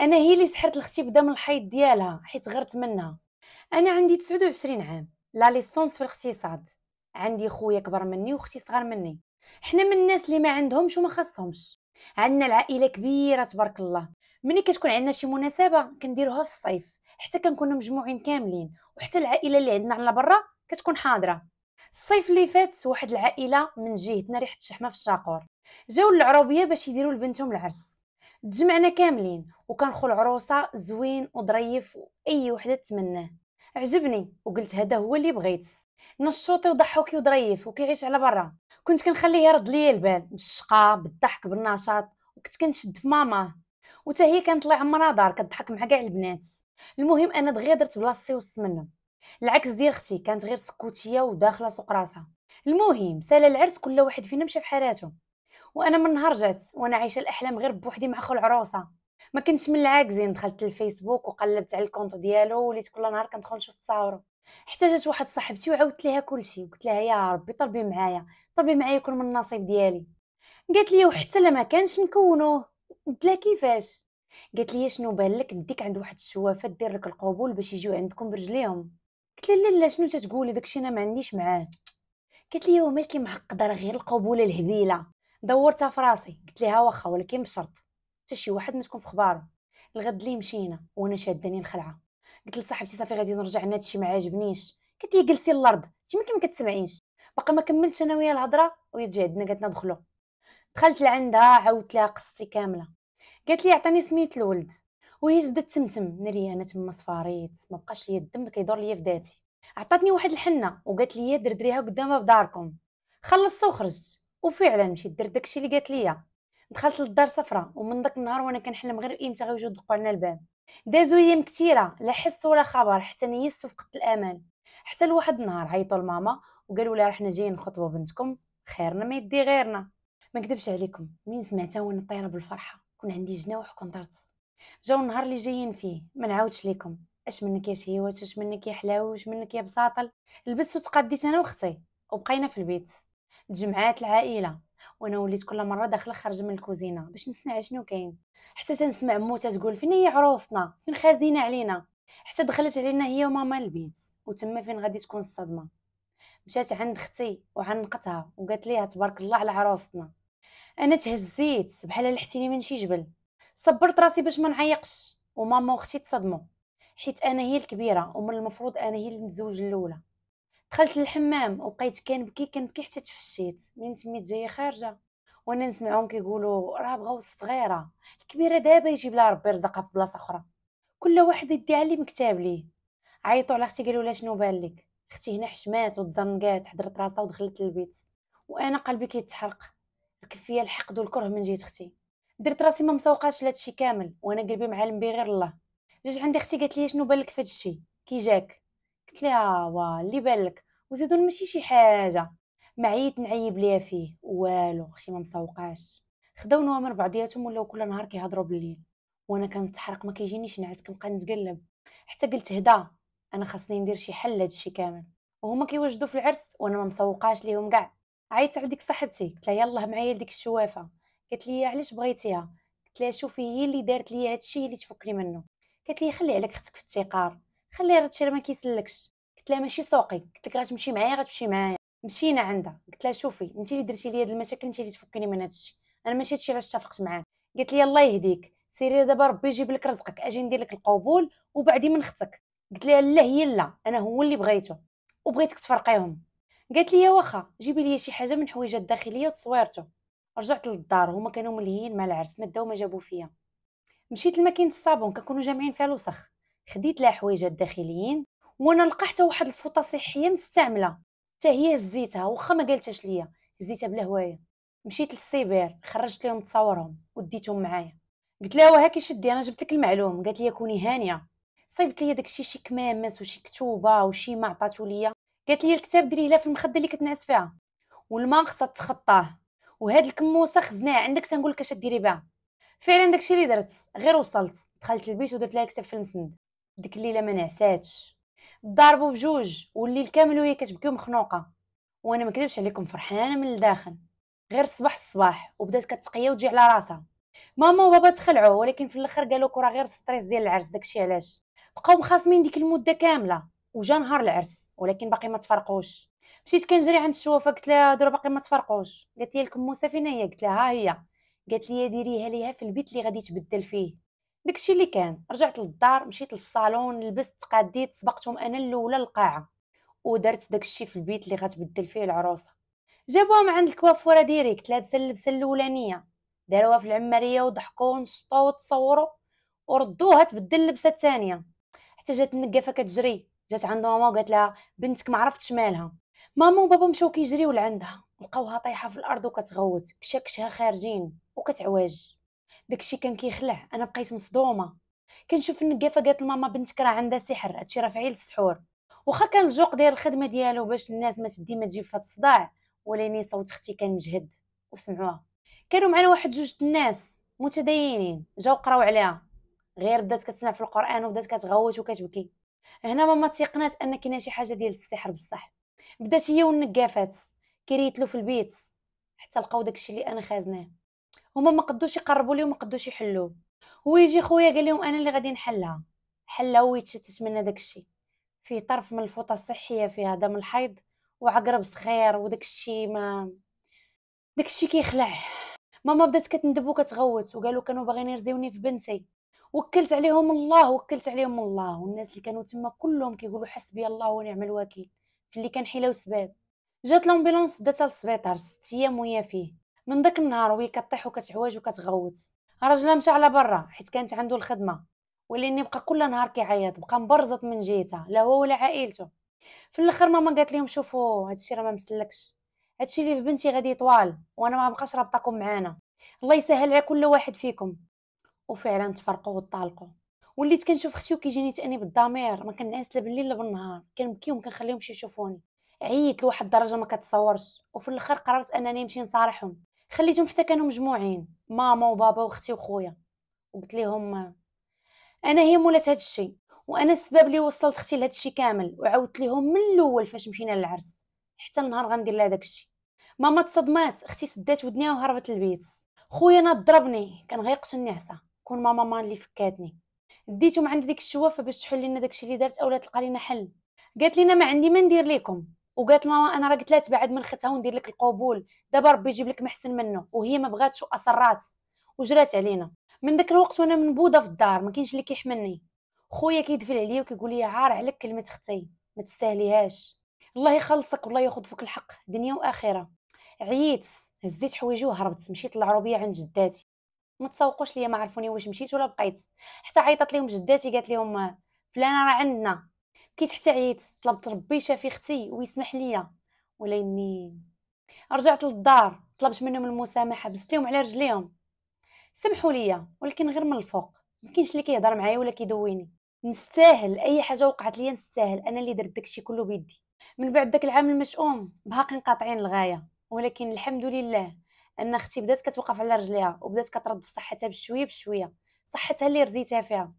انا هي اللي سحرت لختي بدا من الحيط ديالها حيت غرت منها انا عندي 29 عام لا ليسونس في الاقتصاد عندي خويا كبر مني واختي صغر مني حنا من الناس اللي ما عندهمش وما خصهمش عندنا العائله كبيره تبارك الله ملي كتكون عندنا شي مناسبه كنديروها في الصيف حتى كنكونوا مجموعين كاملين وحتى العائله اللي عندنا على برا كتكون حاضره الصيف اللي فات واحد العائله من جهتنا ريحه الشحمه في الشاقور جاو للعروبيه باش يديروا لبنتهم العرس تجمعنا كاملين وكنخو العروسه زوين وظريف واي وحده تمناه عجبني وقلت هذا هو اللي بغيت نشوطي وضحوكي وظريف وكيعيش على برا كنت كنخليه يرد ليا البال بالشقه بالضحك بالنشاط وكنت كنشد في ماما وتا هي كانت طلع عمرها دار كضحك مع كاع البنات المهم انا دغيا درت بلاصتي وسط منهم العكس ديال اختي كانت غير سكوتيه وداخله سوق راسها المهم سال العرس كل واحد فينا مشى بحالاته وانا من نهار جات وانا عايشه الاحلام غير بوحدي مع خو العروسه ما كنتش من العاكزين دخلت الفيسبوك وقلبت على الكونط ديالو وليت كل نهار كندخل نشوف تصاوره حتى جات واحد صاحبتي وعاودت ليها كلشي قلت لها يا ربي طلبي معايا طلبي معايا يكون من النصيب ديالي قالت لي وحتى لما كانش نكونوه قلت لها كيفاش قالت لي شنو بان لك ديك عند واحد الشوافه دير لك القبول باش يجيو عندكم برجليهم قلت لها لا شنو تتقولي داكشي انا ما عنديش معاه قالت لي ومالكي معقده راه غير القبوله الهبيله دورتها فراسي قلت لها واخا ولكن بشرط حتى شي واحد ما تكون في خبارو الغد اللي مشينا وانا شاداني الخلعه قلت لصاحبتي صافي غادي نرجع انا هادشي ما عاجبنيش قالت لي جلسي للارض انت ما كتسمعينش باقا ما كملتش انا وياها الهضره وهي تجي عندنا قالت لنا دخلوا دخلت لعندها عاودت لها قصتي كامله قالت لي عطاني سميت الولد وهي تبدا تمتم ناري انا تما صفاريت ما بقاش ليا الدم كيدور ليا في ذاتي عطاتني واحد الحنه وقالت لي دردريها قدامها بداركم خلصت وخرجت وفعلا مشيت درت داكشي اللي قالت ليا دخلت للدار صفراء ومن داك النهار وانا كنحلم غير امتى غيجيو يدقوا علينا الباب دازو ايام كثيره لا حس ولا خبر حتى نيست وفقدت الامان حتى لواحد النهار عيطوا لماما وقالوا لها رحنا جايين نخطبوا بنتكم خيرنا ما يدي غيرنا ما نكذبش عليكم من سمعتها وانا طايره بالفرحه كون عندي جناوح وكنطرت جاو النهار اللي جايين فيه ما نعاودش ليكم اش منك يا شهيوات واش منك يا حلاوي واش منك يا بساطل لبست وتقديت انا واختي وبقينا في البيت تجمعات العائله وانا وليت كل مره داخله خارجه من الكوزينه باش نسمع شنو كاين حتى تنسمع مو تقول فين هي عروسنا فين خازينه علينا حتى دخلت علينا هي وماما البيت وتما فين غادي تكون الصدمه مشات عند اختي وعنقتها وقالت ليها تبارك الله على عروسنا انا تهزيت بحال لحتيني من شي جبل صبرت راسي باش ما نعيقش وماما واختي تصدموا حيت انا هي الكبيره ومن المفروض انا هي اللي نتزوج الاولى دخلت للحمام وبقيت كنبكي كنبكي حتى تفشيت من تميت جايه خارجه وانا نسمعهم كيقولوا راه بغاو الصغيره الكبيره دابا يجيب لها ربي رزقها في بلاصه اخرى كل واحد يدي علي مكتاب ليه عيطوا على اختي قالوا لها شنو بان لك اختي هنا حشمات وتزنقات حضرت راسها ودخلت للبيت وانا قلبي كيتحرق ركب فيا الحقد والكره من جهه اختي درت راسي ما مسوقاش لهادشي كامل وانا قلبي معلم بغير الله جات عندي اختي قالت لي شنو بالك في هادشي كي جاك قلت لها وا اللي بالك وزيدون ماشي شي حاجه ما عييت نعيب ليها فيه والو اختي ما مسوقاش خداو نوامر من بعضياتهم ولاو كل نهار كيهضروا بالليل وانا كنتحرق ما كيجينيش نعس كنبقى نتقلب حتى قلت هدا انا خاصني ندير شي حل لهذا الشيء كامل وهما كيوجدوا في العرس وانا ما مسوقاش ليهم كاع عيطت على ديك صاحبتي قلت لها يلاه معايا لديك الشوافه قالت لي علاش بغيتيها قلت لها شوفي هي اللي دارت لي هذا الشيء اللي تفكري منه قالت لي خلي عليك اختك في التقار خلي راه هادشي ما كيسلكش قلت لها ماشي سوقي قلت لك غتمشي معايا غتمشي معايا مشينا عندها قلت لها شوفي انت اللي درتي لي هاد المشاكل انت اللي تفكيني من هادشي انا ماشي هادشي علاش اتفقت معاك قالت لي الله يهديك سيري دابا ربي يجيب لك رزقك اجي ندير لك القبول وبعدي من اختك قلت لها لا هي لا انا هو اللي بغيته وبغيتك تفرقيهم قالت لي واخا جيبي لي شي حاجه من الحويجات الداخليه وتصويرته رجعت للدار هما كانوا ملهيين مع العرس ما داو ما جابوا فيا مشيت لماكينه الصابون كنكونوا جامعين فيها الوسخ خديت لها حويجات داخليين وانا لقحت واحد الفوطه صحيه مستعمله حتى هي هزيتها واخا ما قالتهاش ليا هزيتها بلا هوايه مشيت للسيبير خرجت لهم تصاورهم وديتهم معايا قلت لها كي شدي انا جبت لك المعلوم قالت لي كوني هانيه صيبت لي داكشي شي كمامس وشي كتوبه وشي ما عطاتو ليا قالت لي الكتاب ديريه لها في المخده اللي كتنعس فيها والماء خصها تخطاه وهاد الكموسه خزناها عندك تنقول لك اش ديري بها فعلا داكشي اللي درت غير وصلت دخلت البيت ودرت لها الكتاب في المسند ديك الليله ما نعساتش ضربوا بجوج والليل كامل وهي كتبكي ومخنوقه وانا ما كذبش عليكم فرحانه من الداخل غير الصباح الصباح وبدات كتقيا وتجي على راسها ماما وبابا تخلعوا ولكن في الاخر قالوا راه غير ستريس ديال العرس داكشي علاش بقاو مخاصمين ديك المده كامله وجا نهار العرس ولكن باقي ما تفرقوش مشيت كنجري عند الشوافه قلت لها درو باقي ما تفرقوش قالت لي الكموسه فين هي قلت لها ها هي قالت لي ديريها ليها في البيت اللي غادي تبدل فيه داكشي اللي كان رجعت للدار مشيت للصالون لبست تقاديت سبقتهم انا الاولى للقاعه ودرت داكشي في البيت اللي غتبدل فيه العروسه جابوهم عند الكوافوره ديريكت لابسه اللبسه الاولانيه داروها في العماريه وضحكوا ونشطوا وتصوروا وردوها تبدل اللبسه الثانيه حتى جات النقافه كتجري جات عند ماما وقالت لها بنتك ما عرفتش مالها ماما وبابا مشاو كيجريو لعندها لقاوها طايحه في الارض وكتغوت كشاكشها خارجين وكتعوج داكشي كان كيخلع انا بقيت مصدومه كنشوف النقافه قالت لماما بنتك راه عندها سحر هادشي راه فعيل السحور واخا كان الجوق داير الخدمه ديالو باش الناس ما تدي ما تجيب فهاد الصداع ولكن صوت اختي كان مجهد وسمعوها كانوا معنا واحد جوج الناس متدينين جاو قراو عليها غير بدات كتسمع في القران وبدات كتغوت وكتبكي هنا ماما تيقنات ان كاينه شي حاجه ديال السحر بصح بدات هي والنقافات كريتلو في البيت حتى لقاو داكشي اللي انا خازناه هما ما قدوش يقربوا ليه وما قدوش يحلوه هو يجي خويا قال لهم انا اللي غادي نحلها حلها ويتشتت يتشتت داك داكشي فيه طرف من الفوطه الصحيه فيها دم الحيض وعقرب صغير وداكشي ما داكشي كيخلع ماما بدات كتندب وكتغوت وقالوا كانوا باغيين يرزيوني في بنتي وكلت عليهم الله وكلت عليهم الله والناس اللي كانوا تما كلهم كيقولوا حسبي الله ونعم الوكيل في اللي كان حيله وسباب جات لامبيلونس داتها للسبيطار ست ايام وهي فيه من داك النهار وهي كطيح وكتعوج وكتغوت راجلها مشى على برا حيت كانت عنده الخدمه ولاني بقى كل نهار كيعيط بقى مبرزط من جيتها لا هو ولا عائلته في الاخر ماما قالت لهم شوفوا هادشي راه ما مسلكش هادشي اللي في بنتي غادي يطوال وانا ما بقاش رابطاكم معانا الله يسهل على كل واحد فيكم وفعلا تفرقوا وطالقوا وليت كنشوف اختي وكيجيني تاني بالضمير ما كنعس لا بالليل لا بالنهار كنبكي وما كنخليهمش يشوفوني عييت لواحد الدرجه ما كتصورش وفي الاخر قررت انني نمشي نصالحهم خليتهم حتى كانوا مجموعين ماما وبابا واختي وخويا وقلت لهم انا هي مولات هذا الشيء وانا السبب اللي وصلت اختي لهذا الشيء كامل وعاودت لهم من الاول فاش مشينا للعرس حتى النهار غندير لها داك الشيء ماما تصدمات اختي سدات ودنيها وهربت للبيت خويا انا ضربني كان غيقتل النعسه كون ماما ما اللي فكاتني ديتهم عند ديك الشوافه باش تحل لنا داكشي اللي دارت اولا تلقى لنا حل قالت لنا ما عندي ما ندير لكم وقالت ماما انا راه قلت لها تبعد من ختها وندير لك القبول دابا ربي يجيب لك محسن منه وهي ما بغاتش واصرات وجرات علينا من ذاك الوقت وانا منبوده في الدار ما كاينش اللي كيحملني خويا كيدفل عليا وكيقول لي عار عليك كلمه اختي ما تستاهليهاش الله يخلصك والله ياخذ فيك الحق دنيا واخره عييت هزيت حوايجي وهربت مشيت للعروبيه عند جداتي ما تسوقوش ليا ما عرفوني واش مشيت ولا بقيت حتى عيطت لهم جداتي قالت لهم فلانه راه عندنا بكيت حتى عييت طلبت ربي يشافي اختي ويسمح ليا ولا اني رجعت للدار طلبت منهم المسامحه بزت على رجليهم سمحوا ليا ولكن غير من الفوق كاينش اللي كيهضر معايا ولا كيدويني نستاهل اي حاجه وقعت ليا نستاهل انا اللي درت داكشي كله بيدي من بعد داك العام المشؤوم باقيين قاطعين الغايه ولكن الحمد لله ان اختي بدات كتوقف على رجليها وبدات كترد في صحتها بشويه بشويه صحتها اللي رزيتها فيها